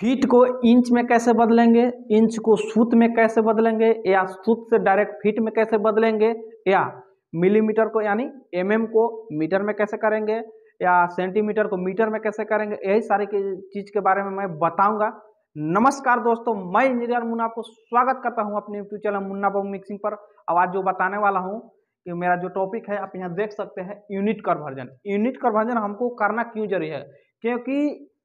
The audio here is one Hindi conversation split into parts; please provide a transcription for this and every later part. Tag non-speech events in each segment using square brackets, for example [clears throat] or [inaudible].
फीट को इंच में कैसे बदलेंगे इंच को सूत में कैसे बदलेंगे या सूत से डायरेक्ट फीट में कैसे बदलेंगे या मिलीमीटर को यानी एम mm को मीटर में कैसे करेंगे या सेंटीमीटर को मीटर में कैसे करेंगे यही सारी चीज़ के बारे में मैं बताऊंगा नमस्कार दोस्तों मैं इंजीनियर मुन्ना को स्वागत करता हूं अपने YouTube channel Munna Babu mixing पर आज जो बताने वाला हूं कि मेरा जो टॉपिक है आप यहाँ देख सकते हैं यूनिट कन्वर्जन यूनिट कन्वर्जन हमको करना क्यों जरूरी है क्योंकि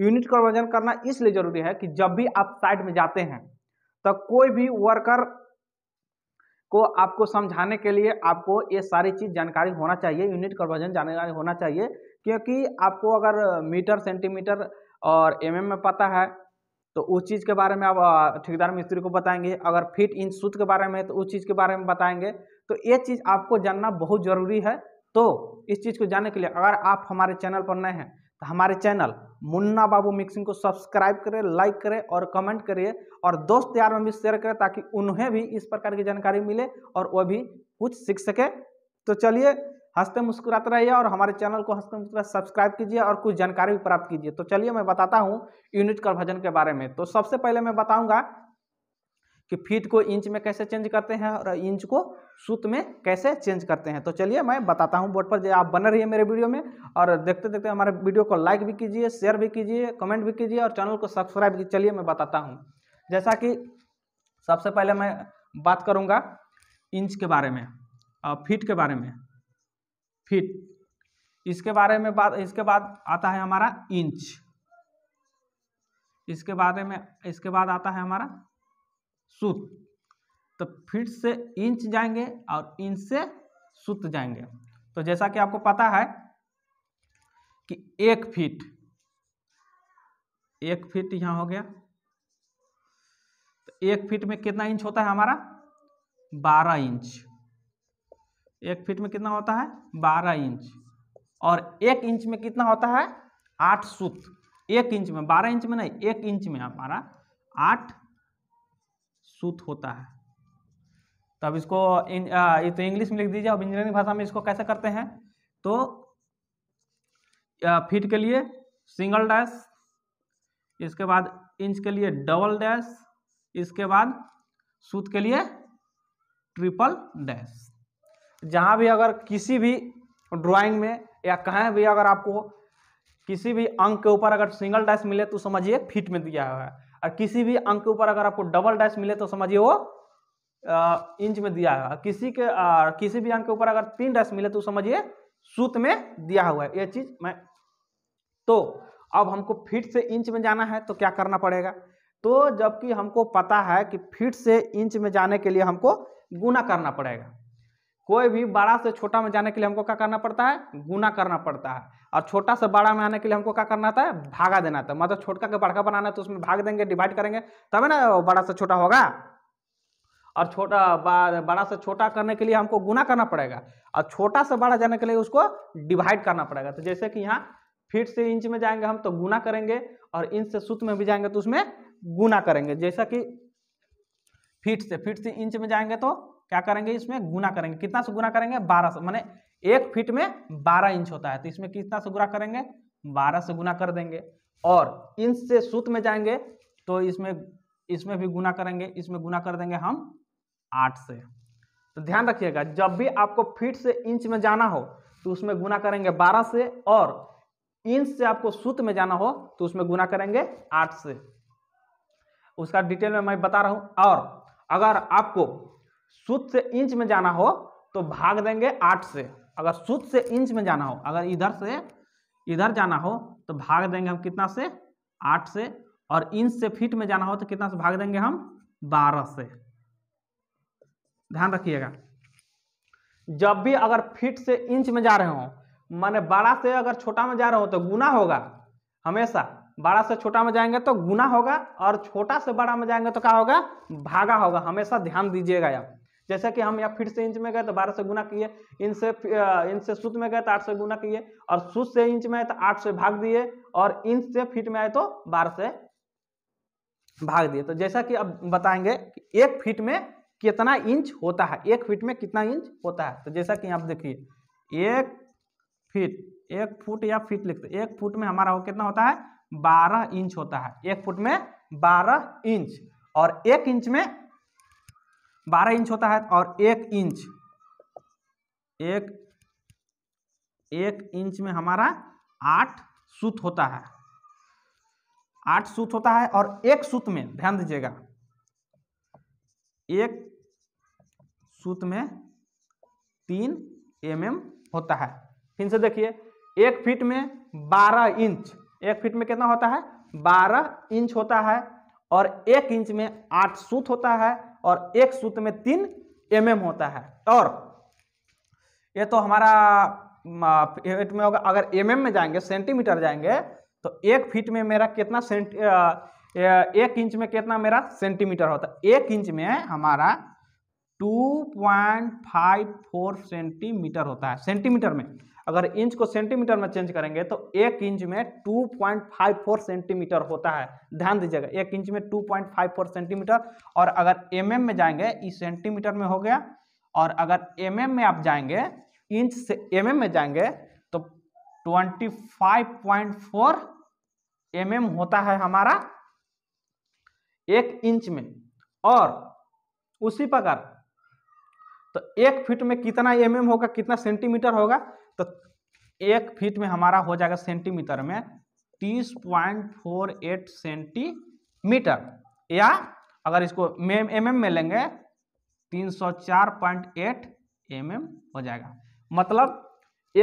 यूनिट वजन करना इसलिए जरूरी है कि जब भी आप साइट में जाते हैं तो कोई भी वर्कर को आपको समझाने के लिए आपको ये सारी चीज़ जानकारी होना चाहिए यूनिट का वजन जानकारी होना चाहिए क्योंकि आपको अगर मीटर सेंटीमीटर और एम में पता है तो उस चीज़ के बारे में आप ठेकेदार मिस्त्री को बताएंगे अगर फिट इंच सूत के बारे में तो उस चीज़ के बारे में बताएंगे तो ये चीज़ आपको जानना बहुत ज़रूरी है तो इस चीज़ को जानने के लिए अगर आप हमारे चैनल पर नए हैं तो हमारे चैनल मुन्ना बाबू मिक्सिंग को सब्सक्राइब करें लाइक करें और कमेंट करिए और दोस्त यार में भी शेयर करें ताकि उन्हें भी इस प्रकार की जानकारी मिले और वह भी कुछ सीख सके तो चलिए हंसते मुस्कुराते रहिए और हमारे चैनल को हंसते मुस्कुराते सब्सक्राइब कीजिए और कुछ जानकारी भी प्राप्त कीजिए तो चलिए मैं बताता हूँ यूनिट कन्वर्जन के बारे में तो सबसे पहले मैं बताऊँगा कि फीट को इंच में कैसे चेंज करते हैं और इंच को सूत में कैसे चेंज करते हैं तो चलिए मैं बताता हूँ बोर्ड पर आप बने रहिए मेरे वीडियो में और देखते देखते हमारे वीडियो को लाइक भी कीजिए शेयर भी कीजिए कमेंट भी कीजिए और चैनल को सब्सक्राइब भी चलिए मैं बताता हूँ जैसा कि सबसे पहले मैं बात करूँगा इंच के बारे में और फिट के बारे में फिट इसके बारे में बात इसके बाद आता है हमारा इंच इसके बारे में इसके बाद आता है हमारा सूत तो फिर से इंच जाएंगे और इंच से सूत जाएंगे तो जैसा कि आपको पता है कि एक फीट एक फीट यहां हो गया तो एक फीट में कितना इंच होता है हमारा बारह इंच एक फीट में कितना होता है बारह इंच और एक इंच में कितना होता है आठ सूत एक इंच में बारह इंच में नहीं एक इंच में हमारा आठ सूत होता है तब इसको इन आ, ये तो इंग्लिश में लिख दीजिए अब इंजीनियरिंग भाषा में इसको कैसे करते हैं तो फीट के लिए सिंगल डैश इसके बाद इंच के लिए डबल डैश इसके बाद सूत के लिए ट्रिपल डैश जहाँ भी अगर किसी भी ड्राइंग में या कहें भी अगर आपको किसी भी अंक के ऊपर अगर सिंगल डैश मिले तो समझिए फीट में दिया हुआ है और किसी भी अंक के ऊपर अगर आपको डबल डैश मिले तो समझिए वो इंच में दिया है किसी के आ, किसी भी अंक के ऊपर अगर तीन डैश मिले तो समझिए सूत में दिया हुआ है ये चीज मैं तो अब हमको फिट से इंच में जाना है तो क्या करना पड़ेगा तो जबकि हमको पता है कि फिट से इंच में जाने के लिए हमको गुना करना पड़ेगा कोई भी बड़ा से छोटा में जाने के लिए हमको क्या करना पड़ता है गुना करना पड़ता है और छोटा से बड़ा में आने के लिए हमको क्या करना था भागा देना था मतलब छोटका का बड़का बनाना है तो उसमें भाग देंगे डिवाइड करेंगे तब ना बड़ा से छोटा होगा और छोटा बड़ा से छोटा करने के लिए हमको गुना करना पड़ेगा और छोटा से बड़ा जाने के लिए उसको डिवाइड करना पड़ेगा तो जैसे कि यहाँ फीट से इंच में जाएंगे हम तो गुना करेंगे और इंच से सूत में भी जाएंगे तो उसमें गुना करेंगे जैसा कि फीट से फीट से इंच में जाएंगे तो क्या करेंगे इसमें गुना करेंगे कितना से गुना करेंगे बारह से मैंने एक फीट में बारह इंच होता है तो इसमें कितना से गुना करेंगे बारह से गुना कर देंगे और इंच से सूत में जाएंगे तो इसमें इसमें भी गुना करेंगे इसमें गुना कर देंगे हम आठ से तो ध्यान रखिएगा जब भी आपको फीट से इंच में जाना हो तो उसमें गुना करेंगे बारह से और इंच से आपको सूत में जाना हो तो उसमें गुना करेंगे आठ से उसका डिटेल में मैं बता रहा हूं और अगर आपको सूत से इंच में जाना हो तो भाग देंगे आठ से अगर सूत से इंच में जाना हो अगर इधर से इधर जाना हो तो भाग देंगे हम कितना से आठ से और इंच से फीट में जाना हो तो कितना से भाग देंगे हम बारह से ध्यान रखिएगा जब भी अगर फीट से इंच में जा रहे हो माने बारह से अगर छोटा में जा रहे हो तो गुना होगा हमेशा बड़ा से छोटा में जाएंगे तो गुना होगा और छोटा से बड़ा में जाएंगे तो क्या होगा भागा होगा हमेशा ध्यान दीजिएगा आप जैसा कि हम यहाँ फिर से इंच में गए तो बारह से गुना किए इनसे इनसे सूत में गए तो आठ से गुना किए और सूत से इंच में आए तो आठ से भाग दिए और इंच से फिट में आए तो बारह से भाग दिए तो जैसा कि अब बताएंगे कि एक फिट में कितना इंच होता है एक फिट में कितना इंच होता है तो जैसा कि आप देखिए एक फिट एक फुट या फिट लिखते एक फुट में हमारा कितना होता है बारह इंच होता है एक फुट में बारह इंच और एक इंच में बारह इंच होता है और एक इंच एक एक इंच में हमारा आठ सूत होता है आठ सूत होता है और एक सूत में ध्यान दीजिएगा एक सूत में तीन एम mm होता है फिर से देखिए एक फीट में बारह इंच एक फीट में कितना होता है बारह इंच होता है और एक इंच में आठ सूत होता है और एक सूत में तीन एम mm होता है और ये तो हमारा फीट में होगा अगर एम mm में जाएंगे सेंटीमीटर जाएंगे तो एक फीट में मेरा कितना सेंटी एक इंच में कितना मेरा सेंटीमीटर होता है एक इंच में हमारा 2.54 सेंटीमीटर होता है सेंटीमीटर में अगर इंच को सेंटीमीटर में चेंज करेंगे तो एक इंच में 2.54 सेंटीमीटर होता है ध्यान दीजिएगा एक इंच में 2.54 सेंटीमीटर और अगर एम mm में जाएंगे ई सेंटीमीटर में हो गया और अगर एम mm में आप जाएंगे इंच से एम mm में जाएंगे तो 25.4 एम होता है हमारा एक इंच में और उसी प्रकार तो एक फीट में कितना एम mm होगा कितना सेंटीमीटर होगा तो एक फीट में हमारा हो जाएगा सेंटीमीटर में तीस पॉइंट फोर एट सेंटीमीटर या अगर इसको एम एम में लेंगे तीन सौ चार पॉइंट एट एम एम हो जाएगा मतलब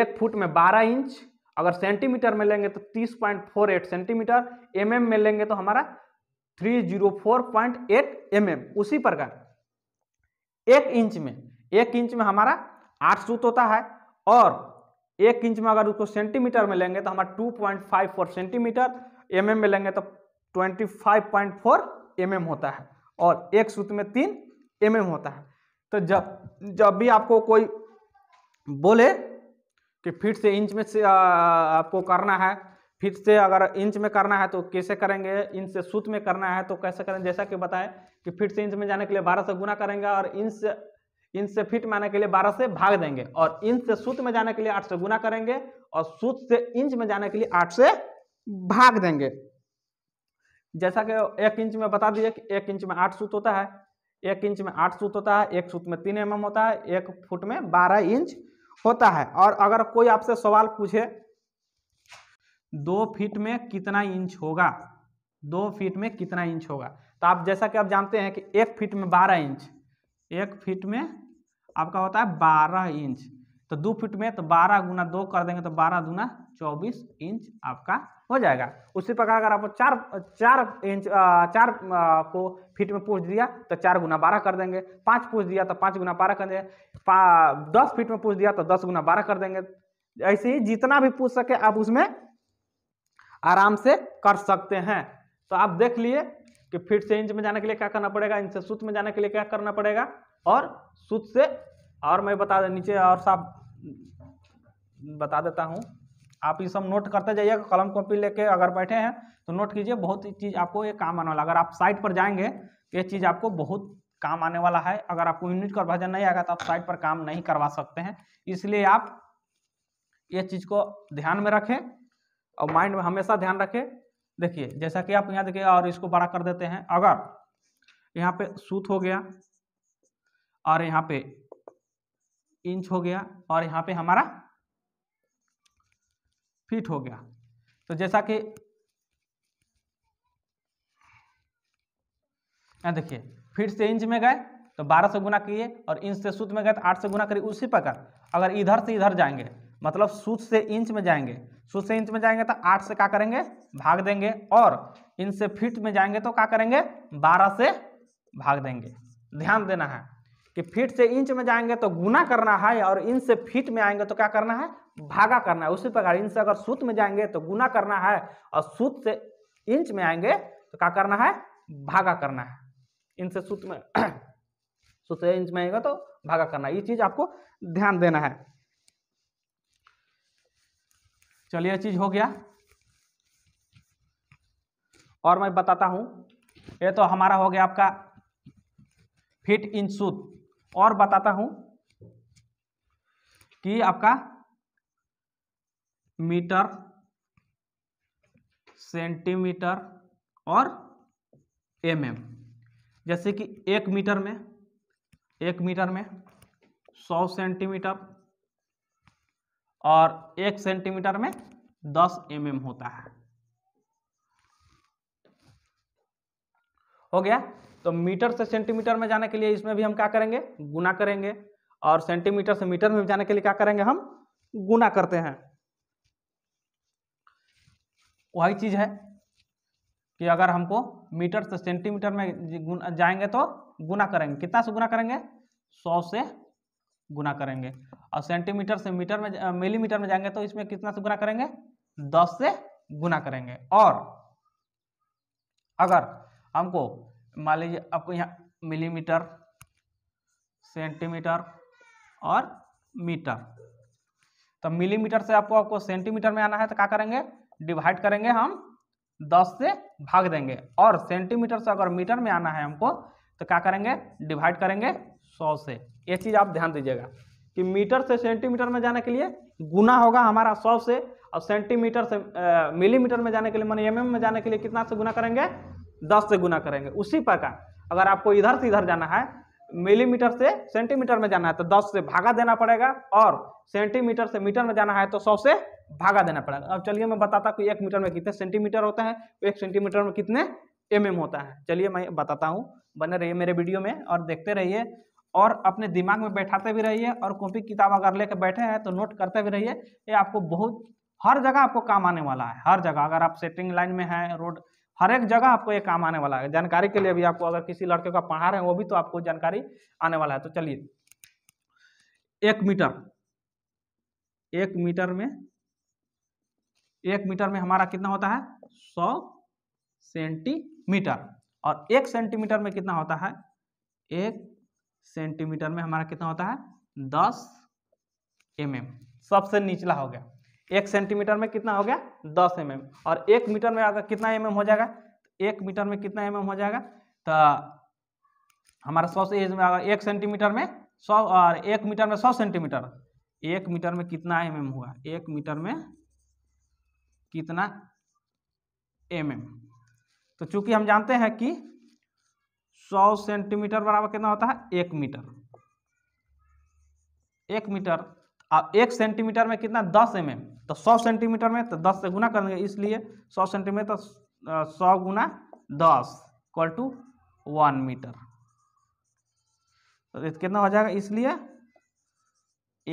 एक फुट में बारह इंच अगर सेंटीमीटर में लेंगे तो तीस point four eight centimetre M M में लेंगे तो हमारा three zero four point eight M M उसी प्रकार एक इंच में एक इंच में हमारा आठ सूत होता है और एक इंच में अगर उसको सेंटीमीटर में लेंगे तो हमारा two point five four centimetre M में लेंगे तो twenty five point four M होता है और एक सूत्र में तीन एम होता है तो जब जब भी आपको कोई बोले कि फिट से इंच में से आपको करना है फिट से अगर इंच में करना है तो कैसे करेंगे इंच से सूत में करना है तो कैसे करेंगे जैसा कि बताएं कि फिट से इंच में जाने के लिए बारह से गुना करेंगे और इंच से इन से फिट आने के लिए 12 से भाग देंगे और इंच से सूत में जाने के लिए 8 से गुना करेंगे और सूत से इंच में जाने के लिए 8 से भाग देंगे जैसा कि एक इंच में बता दीजिए कि एक इंच में आठ सूत होता है एक इंच में आठ सूत होता है एक सूत में तीन एम होता है एक फुट में बारह इंच होता है और अगर कोई आपसे सवाल पूछे दो फीट में कितना इंच होगा दो फीट में कितना इंच होगा तो आप जैसा कि आप जानते हैं कि एक फीट में बारह इंच एक फीट में आपका होता है बारह इंच तो दो फीट में तो बारह गुना दो कर देंगे तो बारह दुना चौबीस इंच आपका हो जाएगा उसी प्रकार अगर आपको चार चार इंच चार को फीट में पूछ दिया तो चार गुना बारह कर देंगे पांच पूछ दिया तो पांच गुना बारह कर देंगे दस फीट में पूछ दिया तो दस गुना बारह कर देंगे ऐसे ही जितना भी पूछ सके आप उसमें आराम से कर सकते हैं तो आप देख लिए कि फीट से इंच में जाने के लिए क्या करना पड़ेगा इंच से सूत में जाने के लिए क्या करना पड़ेगा और सुत से और मैं बता नीचे और साफ बता देता हूँ आप ये सब नोट करते जाइएगा कलम कॉपी लेके अगर बैठे हैं तो नोट कीजिए बहुत ही चीज़ आपको ये काम आने वाला अगर आप साइट पर जाएंगे तो ये चीज़ आपको बहुत काम आने वाला है अगर आपको यूनिट का भजन नहीं आएगा तो आप साइट पर काम नहीं करवा सकते हैं इसलिए आप ये चीज़ को ध्यान में रखें और माइंड में हमेशा ध्यान रखें देखिए जैसा कि आप यहाँ देखिए और इसको बड़ा कर देते हैं अगर यहाँ पे सूत हो गया और यहाँ पे इंच हो गया और यहाँ पे हमारा फीट हो गया तो जैसा कि देखिए फीट से इंच में गए तो 12 से गुना किए और इंच से सूत में गए तो 8 से गुना करिए उसी प्रकार अगर इधर से इधर जाएंगे मतलब सूत से इंच में जाएंगे सूत से इंच में जाएंगे तो 8 से क्या करेंगे भाग देंगे और इंच से फीट में जाएंगे तो क्या करेंगे 12 से भाग देंगे ध्यान देना है कि फीट से इंच में जाएंगे तो गुना करना है और इंच से फीट में आएंगे तो क्या करना है भागा करना है उसी प्रकार इंच से अगर सूत में जाएंगे तो गुना करना है और सूत से इंच में आएंगे तो क्या करना है भागा करना है इंच से सूत में [clears throat] सूत से इंच में आएगा तो भागा करना है ये चीज आपको ध्यान देना है चलिए चीज हो गया और मैं बताता हूं ये तो हमारा हो गया आपका फिट इंच सूत और बताता हूं कि आपका मीटर सेंटीमीटर और एम mm. जैसे कि एक मीटर में एक मीटर में सौ सेंटीमीटर और एक सेंटीमीटर में दस एम mm होता है हो गया तो मीटर से सेंटीमीटर में जाने के लिए इसमें भी हम क्या करेंगे गुना करेंगे और सेंटीमीटर से मीटर में जाने के लिए क्या करेंगे हम गुना करते हैं वही चीज़ है कि अगर हमको मीटर से सेंटीमीटर में जाएंगे तो गुना करेंगे कितना से गुना करेंगे सौ से गुना करेंगे और सेंटीमीटर से मीटर में मिलीमीटर में जाएंगे तो इसमें कितना से गुना करेंगे दस से गुना करेंगे और अगर हमको मान लीजिए आपको यहाँ मिलीमीटर सेंटीमीटर और मीटर तो मिलीमीटर से आपको आपको सेंटीमीटर में आना है तो क्या करेंगे डिवाइड करेंगे हम 10 से भाग देंगे और सेंटीमीटर से अगर मीटर में आना है हमको तो क्या करेंगे डिवाइड करेंगे 100 से ये चीज़ आप ध्यान दीजिएगा कि मीटर से सेंटीमीटर में जाने के लिए गुना होगा हमारा सौ से और सेंटीमीटर से मिलीमीटर में जाने के लिए मान एम में जाने के लिए कितना से गुना करेंगे दस से गुना करेंगे उसी प्रकार अगर आपको इधर से इधर जाना है मिलीमीटर से सेंटीमीटर में जाना है तो दस से भागा देना पड़ेगा और सेंटीमीटर से मीटर में जाना है तो सौ से भागा देना पड़ेगा अब चलिए मैं बताता कि एक मीटर में कितने सेंटीमीटर होते हैं एक सेंटीमीटर में कितने एम mm होता है चलिए मैं बताता हूँ बने रहिए मेरे वीडियो में और देखते रहिए और अपने दिमाग में बैठाते भी रहिए और कॉपी किताब अगर लेके बैठे हैं तो नोट करते भी रहिए ये आपको बहुत हर जगह आपको काम आने वाला है हर जगह अगर आप सेटिंग लाइन में हैं रोड हर एक जगह आपको ये काम आने वाला है जानकारी के लिए भी आपको अगर किसी लड़के का पढ़ा रहे हैं वो भी तो आपको जानकारी आने वाला है तो चलिए एक मीटर एक मीटर में एक मीटर में हमारा कितना होता है सौ सेंटीमीटर और एक सेंटीमीटर में कितना होता है एक सेंटीमीटर में हमारा कितना होता है दस एम mm. सबसे निचला हो गया एक सेंटीमीटर में कितना हो गया दस एम mm. और एक मीटर में अगर कितना एम mm हो जाएगा एक मीटर में कितना एम mm हो जाएगा तो हमारा सौ से अगर एक सेंटीमीटर में सौ और एक मीटर में सौ सेंटीमीटर एक मीटर में कितना एम mm हुआ एक मीटर में कितना एम mm. तो चूंकि हम जानते हैं कि सौ सेंटीमीटर बराबर कितना होता है एक मीटर एक मीटर और एक सेंटीमीटर में कितना दस एम mm. तो सौ सेंटीमीटर में तो दस से गुना करेंगे इसलिए सौ सेंटीमीटर सौ गुना दस इक्वल टू वन मीटर तो कितना हो जाएगा इसलिए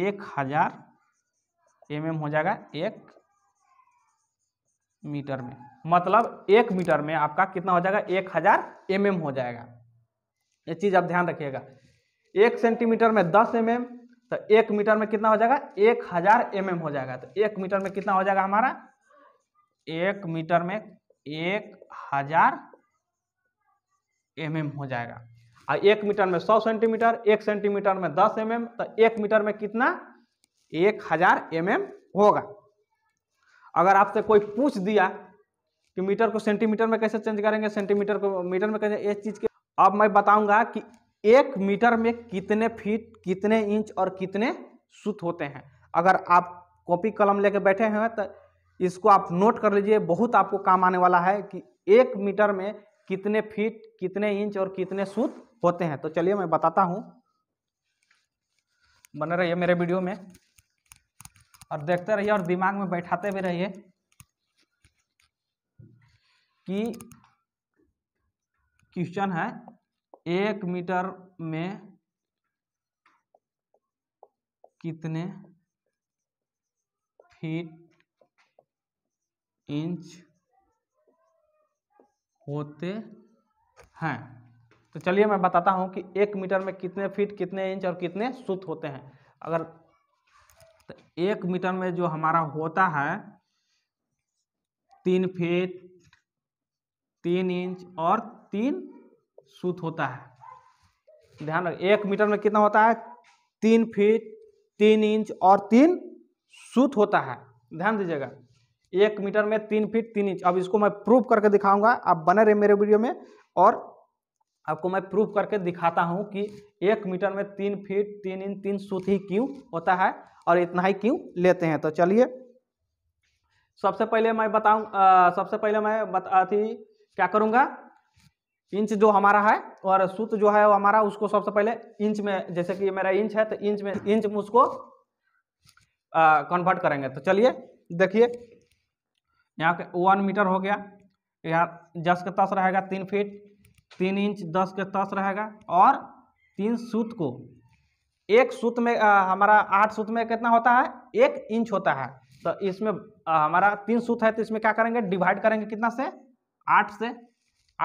एक हजार एम हो जाएगा एक मीटर में मतलब एक मीटर में आपका कितना हो जाएगा एक हजार एम हो जाएगा ये चीज आप ध्यान रखिएगा एक सेंटीमीटर में दस एम तो एक मीटर में कितना हो जाएगा एक हजार एम हो जाएगा तो एक मीटर में कितना हो जाएगा हमारा एक मीटर में एक हजार एम हो जाएगा और एक मीटर में सौ सेंटीमीटर एक सेंटीमीटर में दस एम तो एक मीटर में कितना एक हजार एम होगा अगर आपसे कोई पूछ दिया कि मीटर को सेंटीमीटर में कैसे चेंज करेंगे सेंटीमीटर को मीटर में कैसे इस चीज़ के अब मैं बताऊंगा कि एक मीटर में कितने फीट कितने इंच और कितने सूत होते हैं अगर आप कॉपी कलम लेके बैठे हैं तो इसको आप नोट कर लीजिए बहुत आपको काम आने वाला है कि एक मीटर में कितने फीट कितने इंच और कितने सूत होते हैं तो चलिए मैं बताता हूँ बने रहिए मेरे वीडियो में और देखते रहिए और दिमाग में बैठाते भी रहिए कि क्वेश्चन है एक मीटर में कितने फीट इंच होते हैं तो चलिए मैं बताता हूं कि एक मीटर में कितने फीट कितने इंच और कितने सूत होते हैं अगर तो एक मीटर में जो हमारा होता है तीन फीट तीन इंच और तीन सूत होता है ध्यान रख एक मीटर में कितना होता है तीन फीट तीन इंच और तीन सूत होता है ध्यान दीजिएगा एक मीटर में तीन फीट तीन इंच अब इसको मैं प्रूफ करके दिखाऊंगा आप बने रहे मेरे वीडियो में और आपको मैं प्रूफ करके दिखाता हूं कि एक मीटर में तीन फीट तीन इंच तीन सूत ही क्यों होता है और इतना ही क्यों लेते हैं तो चलिए सबसे पहले मैं बताऊँ सबसे पहले मैं बता क्या करूँगा इंच जो हमारा है और सूत जो है वो हमारा उसको सबसे पहले इंच में जैसे कि मेरा इंच है तो इंच में इंच में उसको कन्वर्ट करेंगे तो चलिए देखिए यहाँ के वन मीटर हो गया यहाँ दस का तस रहेगा तीन फीट तीन इंच दस के तस रहेगा और तीन सूत को एक सूत में आ, हमारा आठ सूत में कितना होता है एक इंच होता है तो इसमें आ, हमारा तीन सूत है तो इसमें क्या करेंगे डिवाइड करेंगे कितना से आठ से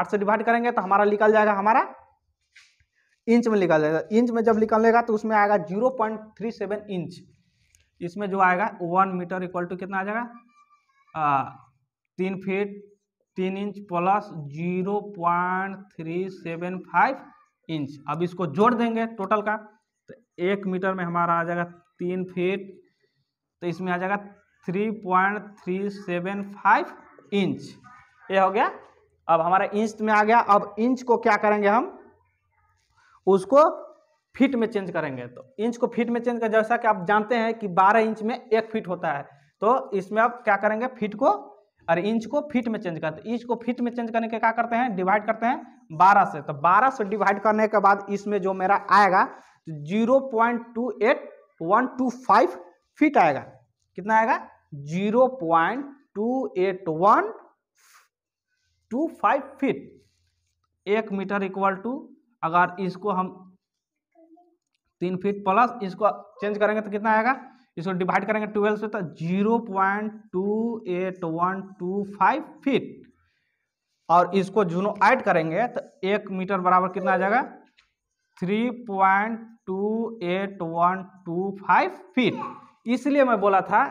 आठ से डिवाइड करेंगे तो हमारा निकल जाएगा हमारा इंच में निकल जाएगा इंच में जब निकलेगा तो उसमें आएगा zero point three seven inch इसमें जो आएगा वन मीटर इक्वल टू कितना आ जाएगा तीन फीट तीन inch plus zero point three seven five inch अब इसको जोड़ देंगे टोटल का तो एक मीटर में हमारा आ जाएगा तीन फीट तो इसमें आ जाएगा three point three seven five inch ये हो गया अब हमारा इंच में आ गया अब इंच को क्या करेंगे हम उसको फीट में चेंज करेंगे तो इंच को फीट में चेंज कर जैसा कि आप जानते हैं कि 12 इंच में एक फीट होता है तो इसमें अब क्या करेंगे फीट को और इंच को फीट में चेंज करते इंच को फीट में चेंज करने के क्या करते हैं डिवाइड करते हैं 12 से तो 12 से डिवाइड करने के बाद इसमें जो मेरा आएगा तो zero point two eight one two five feet आएगा कितना आएगा zero point two eight one two five feet एक मीटर इक्वल टू अगर इसको हम तीन फीट प्लस इसको चेंज करेंगे तो कितना आएगा इसको डिवाइड करेंगे ट्वेल्व से तो zero point two eight one two five feet और इसको जूनो ऐड करेंगे तो एक मीटर बराबर कितना आ जाएगा three point two eight one two five feet इसलिए मैं बोला था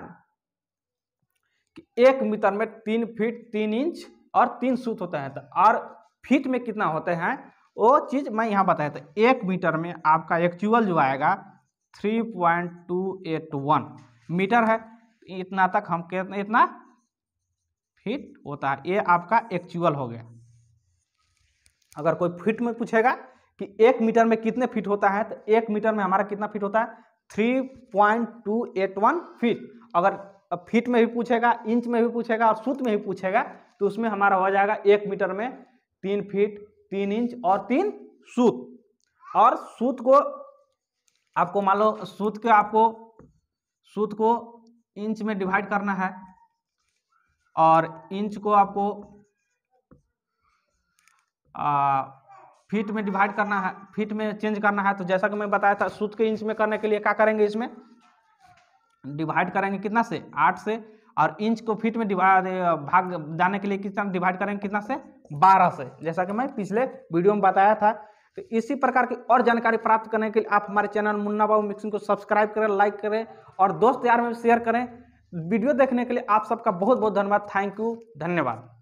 कि एक मीटर में तीन फीट तीन इंच और तीन सूत होता है तो और फीट में कितना होते हैं वो चीज़ मैं यहाँ बताया था एक मीटर में आपका एक्चुअल जो आएगा three point two eight one metre है इतना तक हम कहते इतना फीट होता है ये आपका एक्चुअल हो गया अगर कोई फीट में पूछेगा कि एक मीटर में कितने फीट होता है तो एक मीटर में हमारा कितना फीट होता है three point two eight one feet अगर फीट में भी पूछेगा इंच में भी पूछेगा और सूत में भी पूछेगा तो उसमें हमारा हो जाएगा एक मीटर में तीन फीट तीन इंच और तीन सूत और सूत को आपको मान लो सूत के आपको सूत को इंच में डिवाइड करना है और इंच को आपको आ, फीट में डिवाइड करना है फीट में चेंज करना है तो जैसा कि मैं बताया था सूत के इंच में करने के लिए क्या करेंगे इसमें डिवाइड करेंगे कितना से आठ से और इंच को फीट में डिवाइड भाग जाने के लिए कितना डिवाइड करेंगे कितना से बारह से जैसा कि मैं पिछले वीडियो में बताया था तो इसी प्रकार की और जानकारी प्राप्त करने के लिए आप हमारे चैनल मुन्ना बाबू मिक्सिंग को सब्सक्राइब करें लाइक करें और दोस्त यार में शेयर करें वीडियो देखने के लिए आप सबका बहुत बहुत धन्यवाद थैंक यू धन्यवाद